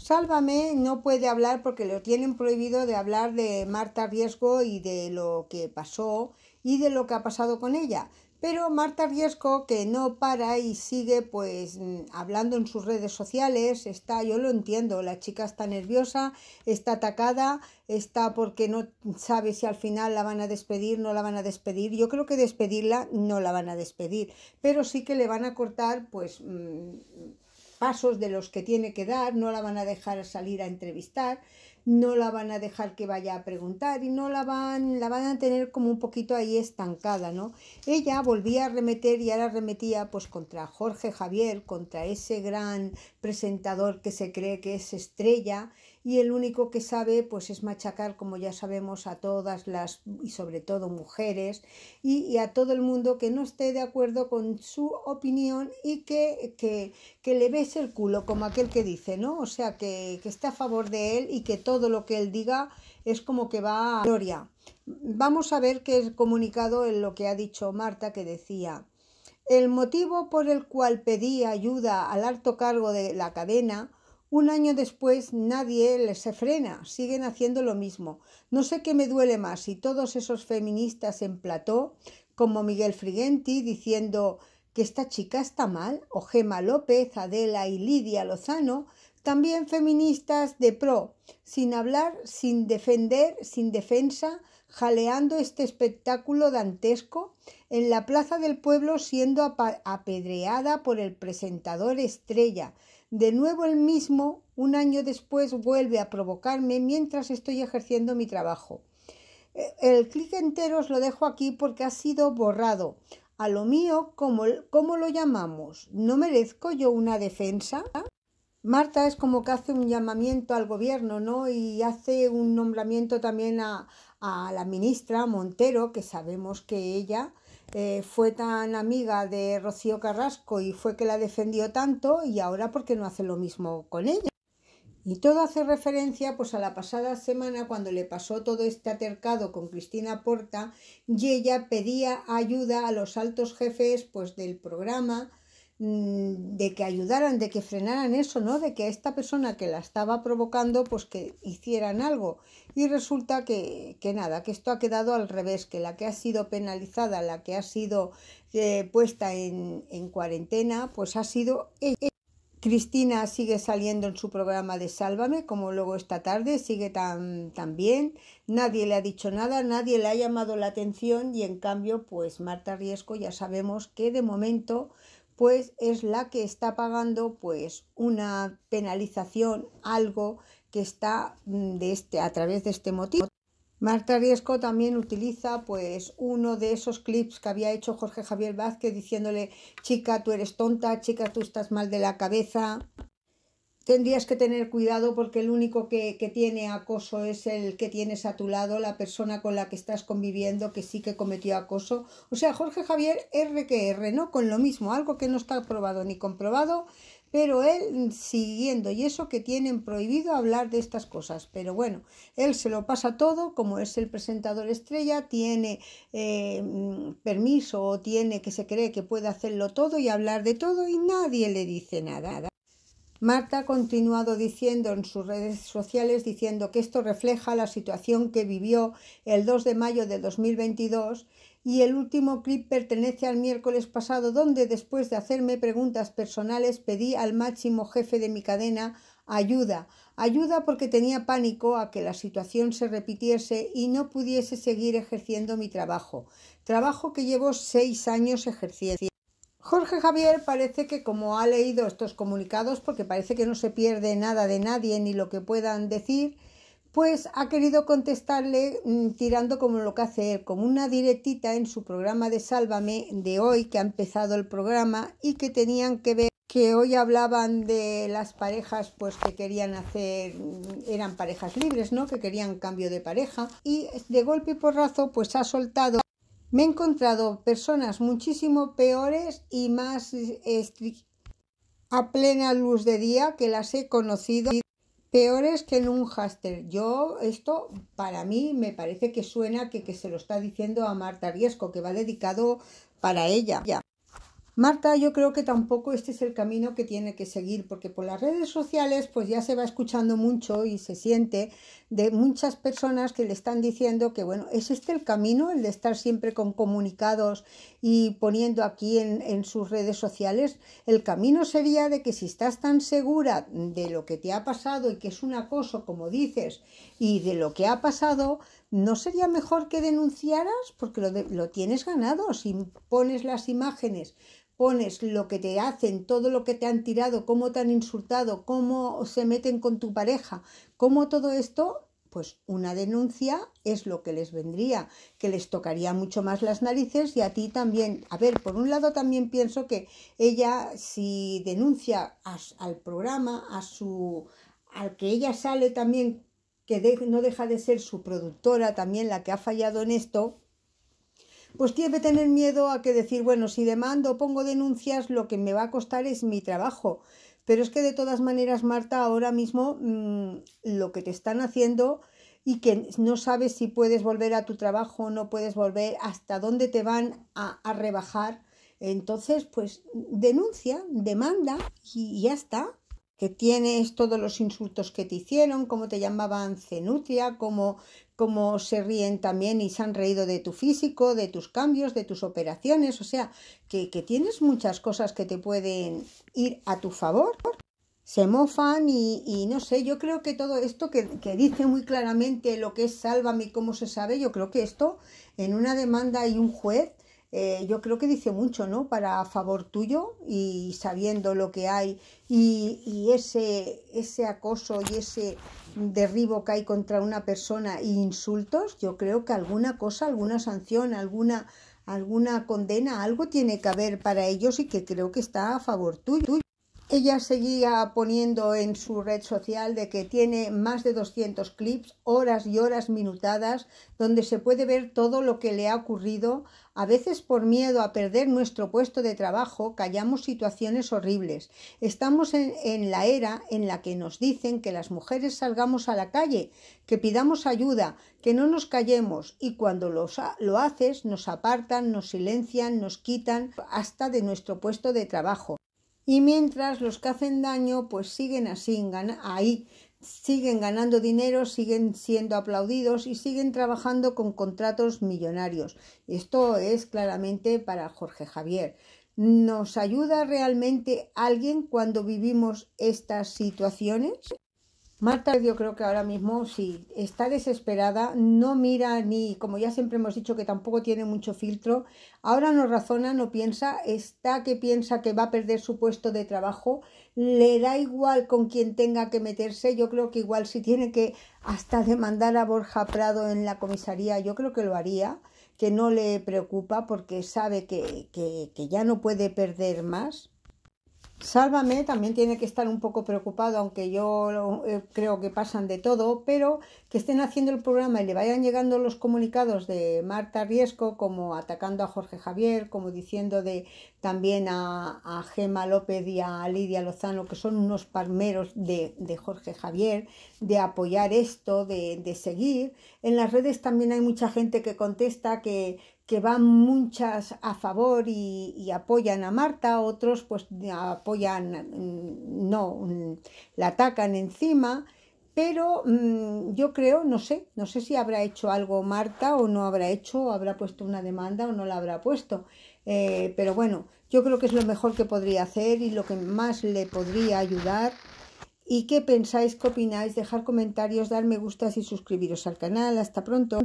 Sálvame no puede hablar porque lo tienen prohibido de hablar de Marta Riesgo y de lo que pasó y de lo que ha pasado con ella. Pero Marta Riesgo que no para y sigue pues mm, hablando en sus redes sociales, está, yo lo entiendo, la chica está nerviosa, está atacada, está porque no sabe si al final la van a despedir, no la van a despedir. Yo creo que despedirla no la van a despedir, pero sí que le van a cortar pues... Mm, pasos de los que tiene que dar, no la van a dejar salir a entrevistar, no la van a dejar que vaya a preguntar y no la van, la van a tener como un poquito ahí estancada, ¿no? Ella volvía a remeter y ahora remetía pues contra Jorge Javier, contra ese gran presentador que se cree que es estrella y el único que sabe pues es machacar como ya sabemos a todas las y sobre todo mujeres y, a todo el mundo que no esté de acuerdo con su opinión y que, que, que le ves el culo como aquel que dice no o sea que, que está a favor de él y que todo lo que él diga es como que va a gloria vamos a ver qué es comunicado en lo que ha dicho Marta que decía el motivo por el cual pedí ayuda al alto cargo de la cadena un año después nadie les se frena, siguen haciendo lo mismo. No sé qué me duele más si todos esos feministas en plató, como Miguel Frigenti, diciendo que esta chica está mal, o Gema López, Adela y Lidia Lozano, también feministas de pro, sin hablar, sin defender, sin defensa, jaleando este espectáculo dantesco en la plaza del pueblo siendo apedreada por el presentador estrella, de nuevo el mismo, un año después, vuelve a provocarme mientras estoy ejerciendo mi trabajo. E, el clic entero os lo dejo aquí porque ha sido borrado. A lo mío, ¿cómo, lo llamamos? ¿No merezco yo una defensa? Marta es como que hace un llamamiento al gobierno, ¿no? Y hace un nombramiento también a la ministra Montero, que sabemos que ella eh, fue tan amiga de Rocío Carrasco y fue que la defendió tanto y ahora por qué no hace lo mismo con ella. Y todo hace referencia pues a la pasada semana cuando le pasó todo este atercado con Cristina Porta y ella pedía ayuda a los altos jefes pues del programa Mm, de que ayudaran, de que frenaran eso, ¿no? De que esta persona que la estaba provocando, pues que hicieran algo. Y resulta que, que nada, que esto ha quedado al revés, que la que ha sido penalizada, la que ha sido eh, puesta en, cuarentena, pues ha sido ella. Cristina sigue saliendo en su programa de Sálvame, como luego esta tarde, sigue tan, tan bien. Nadie le ha dicho nada, nadie le ha llamado la atención y en cambio, pues Marta Riesco ya sabemos que de momento pues es la que está pagando pues una penalización, algo que está mm, de este, a través de este motivo. Marta Riesco también utiliza pues uno de esos clips que había hecho Jorge Javier Vázquez diciéndole chica tú eres tonta, chica tú estás mal de la cabeza tendrías que tener cuidado porque el único que, tiene acoso es el que tienes a tu lado, la persona con la que estás conviviendo que sí que cometió acoso. O sea, Jorge Javier R que R, ¿no? Con lo mismo, algo que no está probado ni comprobado, pero él siguiendo y eso que tienen prohibido hablar de estas cosas. Pero bueno, él se lo pasa todo, como es el presentador estrella, tiene eh, permiso o tiene que se cree que puede hacerlo todo y hablar de todo y nadie le dice nada. Marta ha continuado diciendo en sus redes sociales diciendo que esto refleja la situación que vivió el 2 de mayo de 2022 y el último clip pertenece al miércoles pasado donde después de hacerme preguntas personales pedí al máximo jefe de mi cadena ayuda, ayuda porque tenía pánico a que la situación se repitiese y no pudiese seguir ejerciendo mi trabajo, trabajo que llevo seis años ejerciendo. Jorge Javier parece que como ha leído estos comunicados, porque parece que no se pierde nada de nadie ni lo que puedan decir, pues ha querido contestarle mm, tirando como lo que hace él, como una directita en su programa de Sálvame de hoy, que ha empezado el programa y que tenían que ver que hoy hablaban de las parejas pues que querían hacer mm, eran parejas libres, ¿no? que querían cambio de pareja y de golpe y porrazo pues ha soltado me he encontrado personas muchísimo peores y más este, a plena luz de día que las he conocido peores que en un háster. Yo, esto para mí me parece que suena que, que se lo está diciendo a Marta Riesco, que va dedicado para ella. Marta, yo creo que tampoco este es el camino que tiene que seguir, porque por las redes sociales pues ya se va escuchando mucho y se siente de muchas personas que le están diciendo que bueno, ¿es este el camino, el de estar siempre con comunicados y poniendo aquí en, sus redes sociales? El camino sería de que si estás tan segura de lo que te ha pasado y que es un acoso, como dices, y de lo que ha pasado, ¿no sería mejor que denunciaras? Porque lo, lo tienes ganado si pones las imágenes pones lo que te hacen, todo lo que te han tirado, cómo te han insultado, cómo se meten con tu pareja, cómo todo esto, pues una denuncia es lo que les vendría, que les tocaría mucho más las narices y a ti también. A ver, por un lado también pienso que ella si denuncia al programa, a su al que ella sale también que no deja de ser su productora también la que ha fallado en esto, pues tiene que tener miedo a que decir, bueno, si demando, pongo denuncias, lo que me va a costar es mi trabajo. Pero es que de todas maneras, Marta, ahora mismo mm, lo que te están haciendo y que no sabes si puedes volver a tu trabajo, no puedes volver, hasta dónde te van a, rebajar, entonces, pues denuncia, demanda y ya está que tienes todos los insultos que te hicieron, cómo te llamaban cenutia, cómo, cómo se ríen también y se han reído de tu físico, de tus cambios, de tus operaciones, o sea, que, tienes muchas cosas que te pueden ir a tu favor. Se mofan y, no sé, yo creo que todo esto que, que dice muy claramente lo que es sálvame y cómo se sabe, yo creo que esto en una demanda hay un juez eh, yo creo que dice mucho, ¿no? Para favor tuyo y sabiendo lo que hay y, y, ese, ese acoso y ese derribo que hay contra una persona e insultos, yo creo que alguna cosa, alguna sanción, alguna, alguna condena, algo tiene que haber para ellos y que creo que está a favor tuyo. Ella seguía poniendo en su red social de que tiene más de 200 clips, horas y horas minutadas, donde se puede ver todo lo que le ha ocurrido. A veces por miedo a perder nuestro puesto de trabajo, callamos situaciones horribles. Estamos en, la era en la que nos dicen que las mujeres salgamos a la calle, que pidamos ayuda, que no nos callemos y cuando lo haces nos apartan, nos silencian, nos quitan hasta de nuestro puesto de trabajo. Y mientras los que hacen daño, pues siguen así, ahí, siguen ganando dinero, siguen siendo aplaudidos y siguen trabajando con contratos millonarios. Esto es claramente para Jorge Javier. ¿Nos ayuda realmente alguien cuando vivimos estas situaciones? Marta, yo creo que ahora mismo sí, está desesperada, no mira ni, como ya siempre hemos dicho, que tampoco tiene mucho filtro, ahora no razona, no piensa, está que piensa que va a perder su puesto de trabajo, le da igual con quien tenga que meterse, yo creo que igual si tiene que hasta demandar a Borja Prado en la comisaría, yo creo que lo haría, que no le preocupa porque sabe que, que ya no puede perder más. Sálvame también tiene que estar un poco preocupado, aunque yo eh, creo que pasan de todo, pero que estén haciendo el programa y le vayan llegando los comunicados de Marta Riesco, como atacando a Jorge Javier, como diciendo de también a, Gema López y a Lidia Lozano, que son unos palmeros de, Jorge Javier, de apoyar esto, de seguir. En las redes también hay mucha gente que contesta que, que van muchas a favor y, apoyan a Marta, otros pues apoyan, mm, no, mm, la atacan encima, pero mm, yo creo, no sé, no sé si habrá hecho algo Marta o no habrá hecho, o habrá puesto una demanda o no la habrá puesto. Eh, pero bueno, yo creo que es lo mejor que podría hacer y lo que más le podría ayudar. ¿Y qué pensáis, qué opináis? Dejar comentarios, dar me gustas y suscribiros al canal. Hasta pronto.